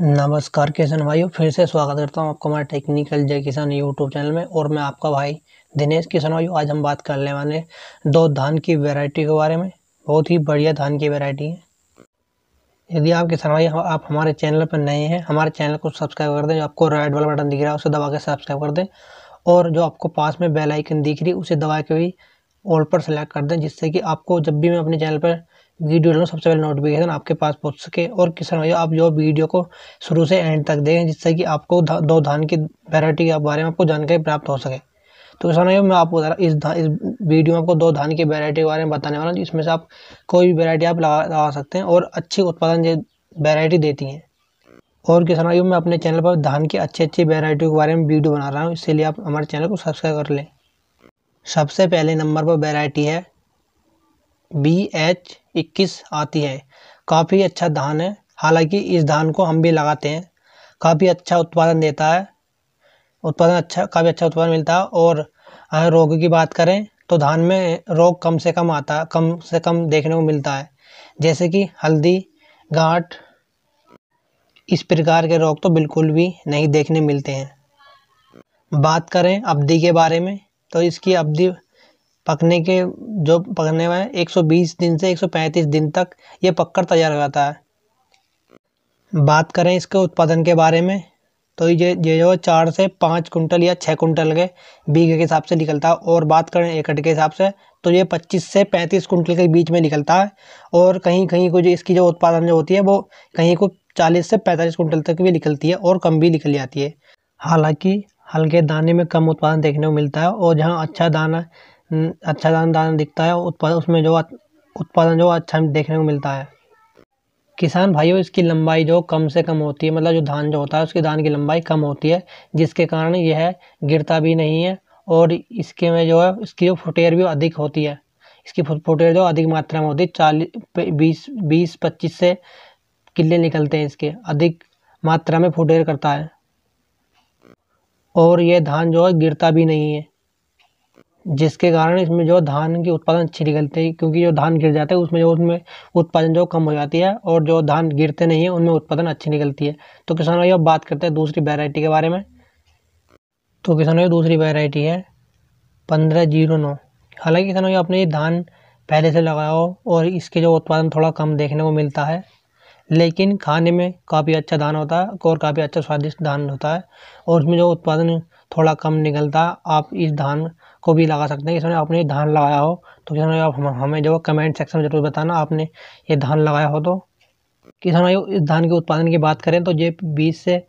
नमस्कार किसान भाइयों फिर से स्वागत करता हूं आपको हमारे टेक्निकल जय किसान यूट्यूब चैनल में और मैं आपका भाई दिनेश किसान भाइयों आज हम बात करने वाले दो धान की वैरायटी के बारे में बहुत ही बढ़िया धान की वैरायटी है यदि आप किसान भाई आप हमारे चैनल पर नए हैं हमारे चैनल को सब्सक्राइब कर दें जो आपको रेड वाला बटन दिख रहा है उसे दबा के सब्सक्राइब कर दें और जो आपको पास में बेलाइकन दिख रही है उसे दबा के भी ऑल पर सेलेक्ट कर दें जिससे कि आपको जब भी मैं अपने चैनल पर वीडियो डालो सबसे पहले नोटिफिकेशन आपके पास पहुंच सके और किसान भाई आप जो वीडियो को शुरू से एंड तक देखें जिससे कि आपको दो धान की वैरायटी के बारे में आपको जानकारी प्राप्त हो सके तो किसान भाई मैं आपको इस इस वीडियो में आपको दो धान की वैरायटी के बारे में बताने वाला हूँ इसमें से आप कोई भी वैरायटी आप लगा लगा सकते हैं और अच्छी उत्पादन ये वैरायटी देती हैं और किसान भाई मैं अपने चैनल पर धान की अच्छी अच्छी वैरायटियों के बारे में वीडियो बना रहा हूँ इसलिए आप हमारे चैनल को सब्सक्राइब कर लें सबसे पहले नंबर पर वैरायटी है बी एच इक्कीस आती है काफ़ी अच्छा धान है हालांकि इस धान को हम भी लगाते हैं काफ़ी अच्छा उत्पादन देता है उत्पादन अच्छा काफ़ी अच्छा उत्पादन मिलता है और अगर रोग की बात करें तो धान में रोग कम से कम आता कम से कम देखने को मिलता है जैसे कि हल्दी गांठ इस प्रकार के रोग तो बिल्कुल भी नहीं देखने मिलते हैं बात करें अवधि के बारे में तो इसकी अवधि पकने के जो पकने में 120 दिन से 135 दिन तक ये पककर तैयार हो जाता है बात करें इसके उत्पादन के बारे में तो ये ये जो चार से पाँच कुंटल या छः कुंटल के बीघे के हिसाब से निकलता है और बात करें एकड़ के हिसाब से तो ये पच्चीस से पैंतीस कुंटल के बीच में निकलता है और कहीं कहीं को जो इसकी जो उत्पादन जो होती है वो कहीं को चालीस से पैंतालीस कुंटल तक भी निकलती है और कम भी निकल जाती है हालांकि हल्के दाने में कम उत्पादन देखने को मिलता है और जहाँ अच्छा दाना हम्म, अच्छा दाना दाना दिखता है उत्पादन उसमें जो उत्पादन जो अच्छा देखने को मिलता है किसान भाइयों इसकी लंबाई जो कम से कम होती है मतलब जो धान जो होता है उसके धान की लंबाई कम होती है जिसके कारण यह गिरता भी नहीं है और इसके में जो है इसकी जो फुटेर भी अधिक होती है इसकी फुटेर जो अधिक मात्रा में होती है चालीस बीस बीस पच्चीस से किले निकलते हैं इसके अधिक मात्रा में फुटेर करता है और यह धान जो है गिरता भी नहीं है जिसके कारण इसमें जो धान की उत्पादन अच्छी निकलती है क्योंकि जो धान गिर जाता है उसमें जो उसमें उत्पादन जो कम हो जाती है और जो धान गिरते नहीं है उनमें उत्पादन अच्छी निकलती है तो किसान भाई अब बात करते हैं दूसरी वेराइटी के बारे में तो किसान भाई दूसरी वेराइटी है पंद्रह जीरो नौ हालाँकि किसान भाई अपने ये धान पहले से लगाओ और इसके जो उत्पादन थोड़ा कम देखने को मिलता है लेकिन खाने में काफ़ी अच्छा धान होता है और काफ़ी अच्छा स्वादिष्ट धान होता है और उसमें जो उत्पादन थोड़ा कम निकलता आप इस धान को भी लगा सकते हैं इसमें आपने धान लगाया हो तो किसान आप हमें जो कमेंट सेक्शन में ज़रूर बताना आपने ये धान लगाया हो तो किसान भाई इस धान के उत्पादन की बात करें तो ये बीस से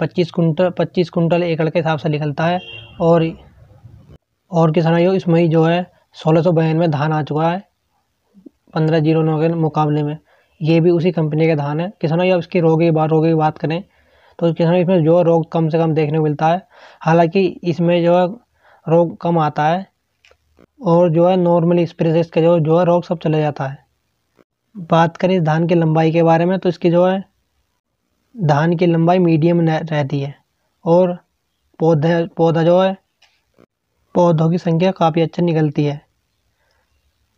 पच्चीस कुंटल पच्चीस कुंटल एकड़ के हिसाब से निकलता है और और किसान भाई इसमें जो है सोलह सौ बयानवे में धान आ चुका है पंद्रह जीरो नौ के मुकाबले में ये भी उसी कंपनी का धान है किसानों या उसकी रोग की बात रोग की बात करें तो किसानों इसमें जो रोग कम से कम देखने को मिलता है हालांकि इसमें जो है रोग कम आता है और जो है नॉर्मली स्प्रेस का जो जो है रोग सब चले जाता है बात करें इस धान की लंबाई के बारे में तो इसकी जो है धान की लंबाई मीडियम रहती है और पौधे पौधा जो है पौधों की संख्या काफ़ी अच्छी निकलती है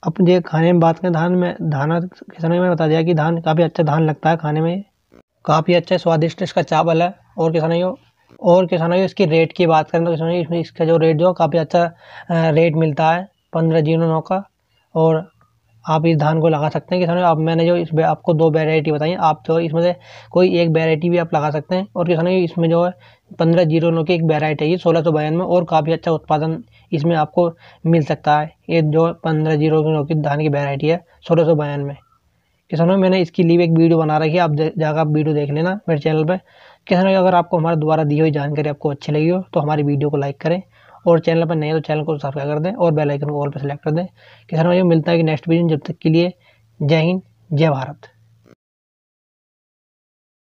अपन जो खाने में बात करें धान में धाना के समय में बता दिया कि धान काफ़ी अच्छा धान लगता है खाने में काफ़ी अच्छा स्वादिष्ट इसका चावल है और किसानों और किसानों इसकी रेट की बात करें तो किसानों इसमें इसका जो रेट जो काफ़ी अच्छा रेट मिलता है पंद्रह जीरो नौ का और आप इस धान को लगा सकते हैं किसानों आप मैंने जो इस आपको दो वेराइटी बताई आप जो तो इसमें से कोई एक वेराइटी भी आप लगा सकते हैं और किसानों इसमें जो है पंद्रह जीरो नौ की एक वेराइटी है सोलह सौ बयान में और काफ़ी अच्छा उत्पादन इसमें आपको मिल सकता है ये जो पंद्रह जीरो की की धान की वेराइटी है सोलह सौ बयान में किसानों मैंने इसकी लिए एक वीडियो बना रखी है आप जाकर आप वीडियो देख लेना मेरे चैनल पर किसानों अगर आपको हमारे द्वारा दी हुई जानकारी आपको अच्छी लगी हो तो हमारी वीडियो को लाइक करें और चैनल पर नए तो चैनल को सब्सक्राइब कर दें और बेलाइकन को ऑल पर सेलेक्ट कर दें किसानों भाइयों मिलता है कि नेक्स्ट वीडियो जब तक के लिए जय हिंद जय भारत